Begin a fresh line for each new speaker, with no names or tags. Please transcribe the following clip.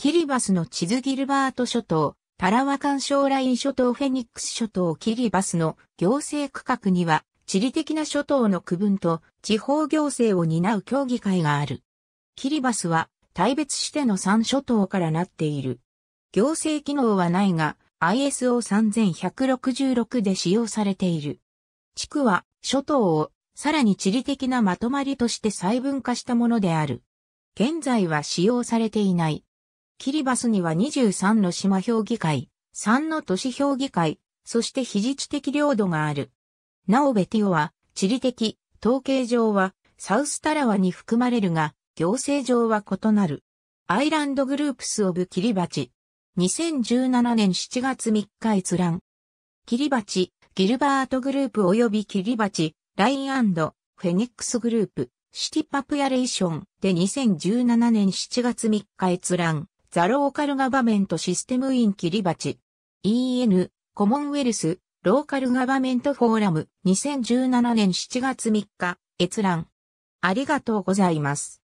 キリバスの地図ギルバート諸島、タラワカンショーライン諸島フェニックス諸
島キリバスの行政区画には、地理的な諸島の区分と地方行政を担う協議会がある。キリバスは、大別しての3諸島からなっている。行政機能はないが、ISO3166 で使用されている。地区は、諸島を、さらに地理的なまとまりとして細分化したものである。現在は使用されていない。キリバスには23の島評議会、3の都市評議会、そして非自治的領土がある。なおベティオは、地理的、統計上は、サウスタラワに含まれるが、行政上は異なる。アイランドグループスオブキリバチ。2017年7月3日閲覧。キリバチ、ギルバートグループ及びキリバチ、ラインフェニックスグループ、シティパプヤレーションで2017年7月3日閲覧。ザローカルガバメントシステムインキリバチ。EN、コモンウェルス、ローカルガバメントフォーラム、2017年7月3日、閲覧。
ありがとうございます。